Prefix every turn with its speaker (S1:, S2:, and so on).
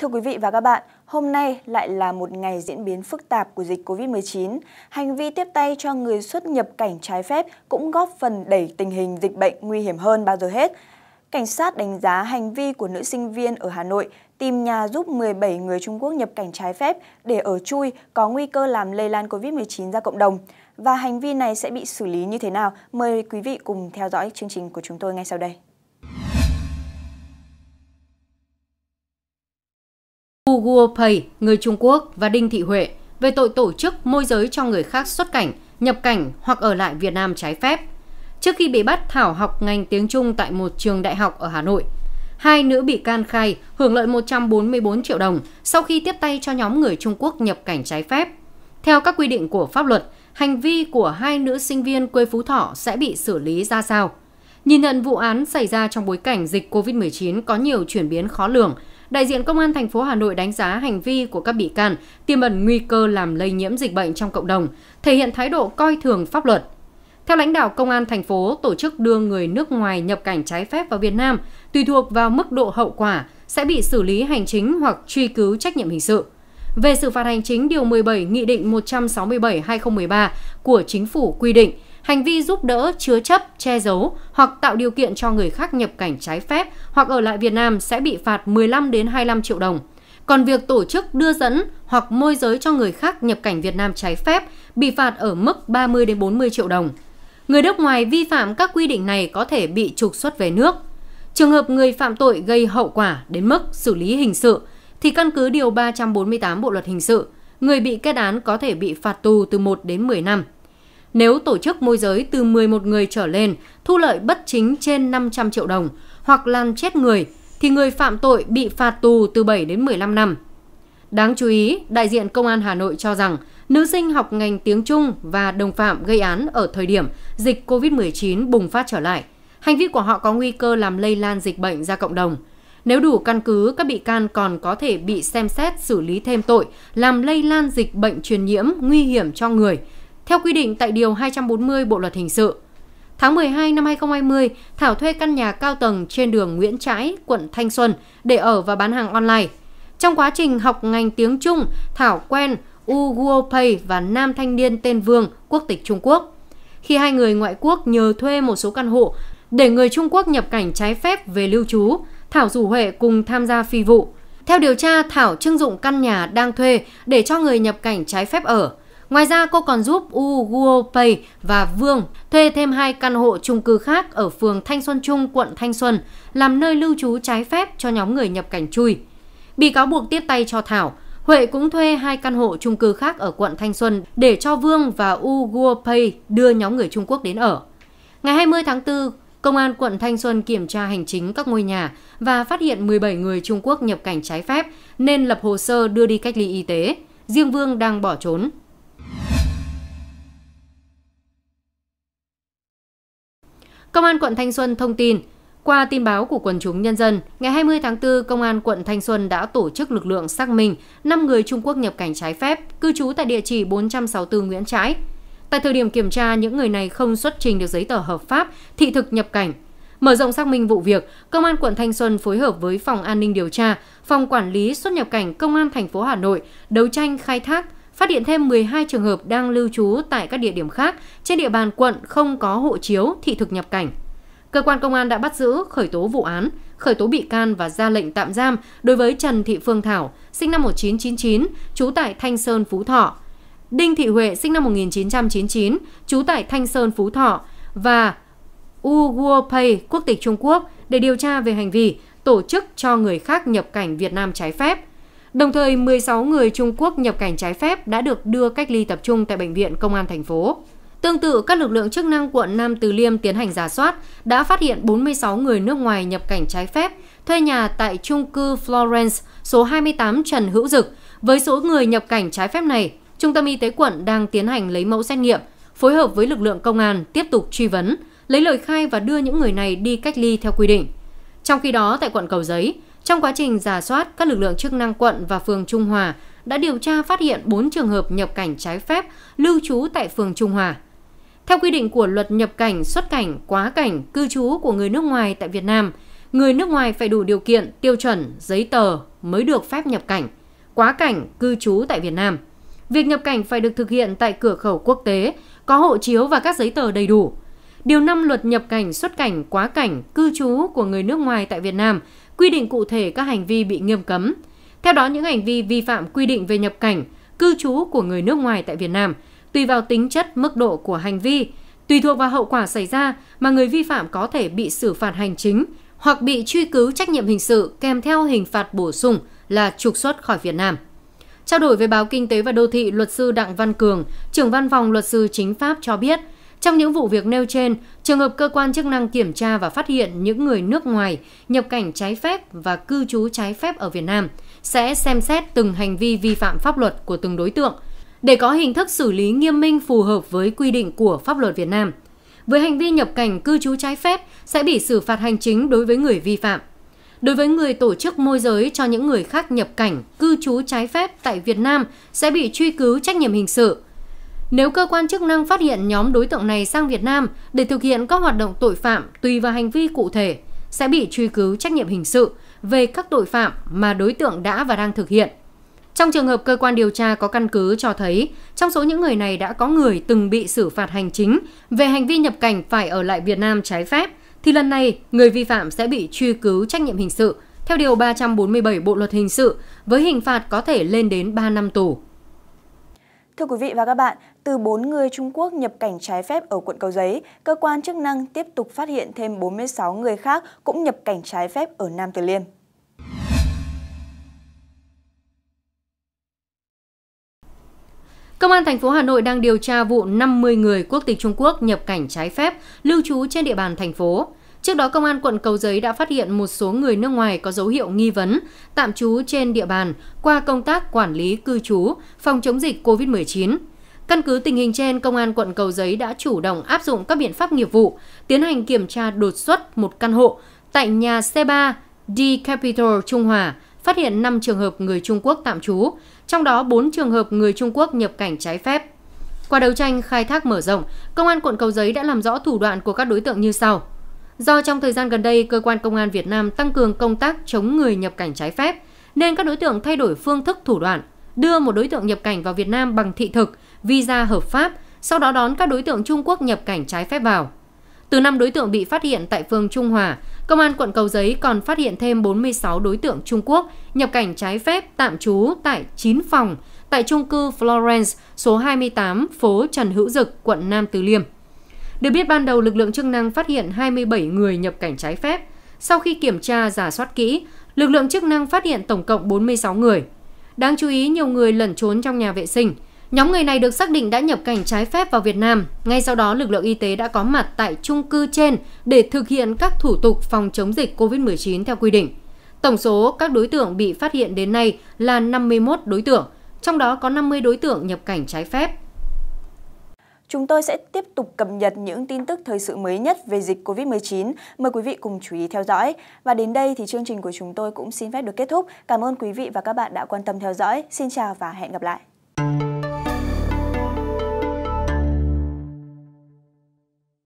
S1: Thưa quý vị và các bạn, hôm nay lại là một ngày diễn biến phức tạp của dịch COVID-19. Hành vi tiếp tay cho người xuất nhập cảnh trái phép cũng góp phần đẩy tình hình dịch bệnh nguy hiểm hơn bao giờ hết. Cảnh sát đánh giá hành vi của nữ sinh viên ở Hà Nội tìm nhà giúp 17 người Trung Quốc nhập cảnh trái phép để ở chui có nguy cơ làm lây lan COVID-19 ra cộng đồng. Và hành vi này sẽ bị xử lý như thế nào? Mời quý vị cùng theo dõi chương trình của chúng tôi ngay sau đây.
S2: Hu Guopei, người Trung Quốc và Đinh Thị Huệ về tội tổ chức môi giới cho người khác xuất cảnh, nhập cảnh hoặc ở lại Việt Nam trái phép. Trước khi bị bắt, Thảo học ngành tiếng Trung tại một trường đại học ở Hà Nội. Hai nữ bị can khai hưởng lợi 144 triệu đồng sau khi tiếp tay cho nhóm người Trung Quốc nhập cảnh trái phép. Theo các quy định của pháp luật, hành vi của hai nữ sinh viên quê Phú Thọ sẽ bị xử lý ra sao? Nhìn nhận vụ án xảy ra trong bối cảnh dịch COVID-19 có nhiều chuyển biến khó lường, Đại diện Công an thành phố Hà Nội đánh giá hành vi của các bị can tiềm ẩn nguy cơ làm lây nhiễm dịch bệnh trong cộng đồng, thể hiện thái độ coi thường pháp luật. Theo lãnh đạo Công an thành phố, tổ chức đưa người nước ngoài nhập cảnh trái phép vào Việt Nam tùy thuộc vào mức độ hậu quả sẽ bị xử lý hành chính hoặc truy cứu trách nhiệm hình sự về xử phạt hành chính điều 17 Nghị định 167/2013 của Chính phủ quy định hành vi giúp đỡ, chứa chấp, che giấu hoặc tạo điều kiện cho người khác nhập cảnh trái phép hoặc ở lại Việt Nam sẽ bị phạt 15 đến 25 triệu đồng. Còn việc tổ chức đưa dẫn hoặc môi giới cho người khác nhập cảnh Việt Nam trái phép bị phạt ở mức 30 đến 40 triệu đồng. Người nước ngoài vi phạm các quy định này có thể bị trục xuất về nước. Trường hợp người phạm tội gây hậu quả đến mức xử lý hình sự thì căn cứ điều 348 Bộ luật hình sự, người bị kết án có thể bị phạt tù từ 1 đến 10 năm nếu tổ chức môi giới từ 11 người trở lên thu lợi bất chính trên 500 triệu đồng hoặc làm chết người thì người phạm tội bị phạt tù từ 7 đến 15 năm. Đáng chú ý, đại diện Công an Hà Nội cho rằng nữ sinh học ngành tiếng Trung và đồng phạm gây án ở thời điểm dịch COVID-19 bùng phát trở lại. Hành vi của họ có nguy cơ làm lây lan dịch bệnh ra cộng đồng. Nếu đủ căn cứ, các bị can còn có thể bị xem xét xử lý thêm tội làm lây lan dịch bệnh truyền nhiễm nguy hiểm cho người – theo quy định tại Điều 240 Bộ Luật Hình sự, Tháng 12 năm 2020, Thảo thuê căn nhà cao tầng trên đường Nguyễn Trãi, quận Thanh Xuân để ở và bán hàng online. Trong quá trình học ngành tiếng Trung, Thảo quen U Guo Pei và nam thanh niên tên Vương, quốc tịch Trung Quốc. Khi hai người ngoại quốc nhờ thuê một số căn hộ để người Trung Quốc nhập cảnh trái phép về lưu trú, Thảo rủ Huệ cùng tham gia phi vụ. Theo điều tra, Thảo trưng dụng căn nhà đang thuê để cho người nhập cảnh trái phép ở. Ngoài ra, cô còn giúp U Guo Pei và Vương thuê thêm hai căn hộ chung cư khác ở phường Thanh Xuân Trung, quận Thanh Xuân, làm nơi lưu trú trái phép cho nhóm người nhập cảnh chui. Bị cáo buộc tiếp tay cho Thảo, Huệ cũng thuê hai căn hộ chung cư khác ở quận Thanh Xuân để cho Vương và U Guo Pei đưa nhóm người Trung Quốc đến ở. Ngày 20 tháng 4, Công an quận Thanh Xuân kiểm tra hành chính các ngôi nhà và phát hiện 17 người Trung Quốc nhập cảnh trái phép nên lập hồ sơ đưa đi cách ly y tế. Riêng Vương đang bỏ trốn. Công an quận Thanh Xuân thông tin, qua tin báo của quần chúng nhân dân, ngày 20 tháng 4, Công an quận Thanh Xuân đã tổ chức lực lượng xác minh 5 người Trung Quốc nhập cảnh trái phép, cư trú tại địa chỉ 464 Nguyễn Trãi. Tại thời điểm kiểm tra, những người này không xuất trình được giấy tờ hợp pháp, thị thực nhập cảnh. Mở rộng xác minh vụ việc, Công an quận Thanh Xuân phối hợp với Phòng An ninh điều tra, Phòng Quản lý xuất nhập cảnh Công an thành phố Hà Nội đấu tranh khai thác phát hiện thêm 12 trường hợp đang lưu trú tại các địa điểm khác trên địa bàn quận không có hộ chiếu thị thực nhập cảnh. Cơ quan công an đã bắt giữ, khởi tố vụ án, khởi tố bị can và ra lệnh tạm giam đối với Trần Thị Phương Thảo, sinh năm 1999, trú tại Thanh Sơn, Phú Thọ, Đinh Thị Huệ, sinh năm 1999, trú tại Thanh Sơn, Phú Thọ và U Guo Pei, quốc tịch Trung Quốc để điều tra về hành vi tổ chức cho người khác nhập cảnh Việt Nam trái phép Đồng thời, 16 người Trung Quốc nhập cảnh trái phép đã được đưa cách ly tập trung tại Bệnh viện Công an thành phố. Tương tự, các lực lượng chức năng quận Nam Từ Liêm tiến hành giả soát đã phát hiện 46 người nước ngoài nhập cảnh trái phép thuê nhà tại trung cư Florence số 28 Trần Hữu Dực. Với số người nhập cảnh trái phép này, Trung tâm Y tế quận đang tiến hành lấy mẫu xét nghiệm, phối hợp với lực lượng công an tiếp tục truy vấn, lấy lời khai và đưa những người này đi cách ly theo quy định. Trong khi đó, tại quận Cầu Giấy, trong quá trình giả soát, các lực lượng chức năng quận và phường Trung Hòa đã điều tra phát hiện 4 trường hợp nhập cảnh trái phép lưu trú tại phường Trung Hòa. Theo quy định của luật nhập cảnh, xuất cảnh, quá cảnh, cư trú của người nước ngoài tại Việt Nam, người nước ngoài phải đủ điều kiện, tiêu chuẩn, giấy tờ mới được phép nhập cảnh, quá cảnh, cư trú tại Việt Nam. Việc nhập cảnh phải được thực hiện tại cửa khẩu quốc tế, có hộ chiếu và các giấy tờ đầy đủ. Điều 5 luật nhập cảnh, xuất cảnh, quá cảnh, cư trú của người nước ngoài tại Việt Nam quy định cụ thể các hành vi bị nghiêm cấm. Theo đó, những hành vi vi phạm quy định về nhập cảnh, cư trú của người nước ngoài tại Việt Nam, tùy vào tính chất, mức độ của hành vi, tùy thuộc vào hậu quả xảy ra mà người vi phạm có thể bị xử phạt hành chính hoặc bị truy cứu trách nhiệm hình sự kèm theo hình phạt bổ sung là trục xuất khỏi Việt Nam. Trao đổi với báo Kinh tế và Đô thị, luật sư Đặng Văn Cường, trưởng văn phòng luật sư chính pháp cho biết – trong những vụ việc nêu trên, trường hợp cơ quan chức năng kiểm tra và phát hiện những người nước ngoài nhập cảnh trái phép và cư trú trái phép ở Việt Nam sẽ xem xét từng hành vi vi phạm pháp luật của từng đối tượng để có hình thức xử lý nghiêm minh phù hợp với quy định của pháp luật Việt Nam. Với hành vi nhập cảnh cư trú trái phép sẽ bị xử phạt hành chính đối với người vi phạm. Đối với người tổ chức môi giới cho những người khác nhập cảnh cư trú trái phép tại Việt Nam sẽ bị truy cứu trách nhiệm hình sự – nếu cơ quan chức năng phát hiện nhóm đối tượng này sang Việt Nam để thực hiện các hoạt động tội phạm tùy vào hành vi cụ thể, sẽ bị truy cứu trách nhiệm hình sự về các tội phạm mà đối tượng đã và đang thực hiện. Trong trường hợp cơ quan điều tra có căn cứ cho thấy, trong số những người này đã có người từng bị xử phạt hành chính về hành vi nhập cảnh phải ở lại Việt Nam trái phép, thì lần này người vi phạm sẽ bị truy cứu trách nhiệm hình sự theo Điều 347 Bộ Luật Hình sự với hình phạt có thể lên đến 3 năm tù.
S1: Thưa quý vị và các bạn, từ 4 người Trung Quốc nhập cảnh trái phép ở quận Cầu Giấy, cơ quan chức năng tiếp tục phát hiện thêm 46 người khác cũng nhập cảnh trái phép ở Nam Từ Liêm.
S2: Công an thành phố Hà Nội đang điều tra vụ 50 người quốc tịch Trung Quốc nhập cảnh trái phép lưu trú trên địa bàn thành phố. Trước đó, Công an quận Cầu Giấy đã phát hiện một số người nước ngoài có dấu hiệu nghi vấn tạm trú trên địa bàn qua công tác quản lý cư trú, phòng chống dịch COVID-19. Căn cứ tình hình trên, Công an quận Cầu Giấy đã chủ động áp dụng các biện pháp nghiệp vụ, tiến hành kiểm tra đột xuất một căn hộ tại nhà C3 D Capital Trung Hòa, phát hiện 5 trường hợp người Trung Quốc tạm trú, trong đó 4 trường hợp người Trung Quốc nhập cảnh trái phép. Qua đấu tranh khai thác mở rộng, Công an quận Cầu Giấy đã làm rõ thủ đoạn của các đối tượng như sau. Do trong thời gian gần đây, cơ quan công an Việt Nam tăng cường công tác chống người nhập cảnh trái phép, nên các đối tượng thay đổi phương thức thủ đoạn, đưa một đối tượng nhập cảnh vào Việt Nam bằng thị thực, visa hợp pháp, sau đó đón các đối tượng Trung Quốc nhập cảnh trái phép vào. Từ năm đối tượng bị phát hiện tại phường Trung Hòa, Công an quận Cầu Giấy còn phát hiện thêm 46 đối tượng Trung Quốc nhập cảnh trái phép tạm trú tại 9 phòng tại trung cư Florence số 28 phố Trần Hữu Dực, quận Nam Từ Liêm. Được biết ban đầu lực lượng chức năng phát hiện 27 người nhập cảnh trái phép. Sau khi kiểm tra giả soát kỹ, lực lượng chức năng phát hiện tổng cộng 46 người. Đáng chú ý, nhiều người lẩn trốn trong nhà vệ sinh. Nhóm người này được xác định đã nhập cảnh trái phép vào Việt Nam. Ngay sau đó, lực lượng y tế đã có mặt tại trung cư trên để thực hiện các thủ tục phòng chống dịch COVID-19 theo quy định. Tổng số các đối tượng bị phát hiện đến nay là 51 đối tượng,
S1: trong đó có 50 đối tượng nhập cảnh trái phép. Chúng tôi sẽ tiếp tục cập nhật những tin tức thời sự mới nhất về dịch COVID-19. Mời quý vị cùng chú ý theo dõi. Và đến đây thì chương trình của chúng tôi cũng xin phép được kết thúc. Cảm ơn quý vị và các bạn đã quan tâm theo dõi. Xin chào và hẹn gặp lại.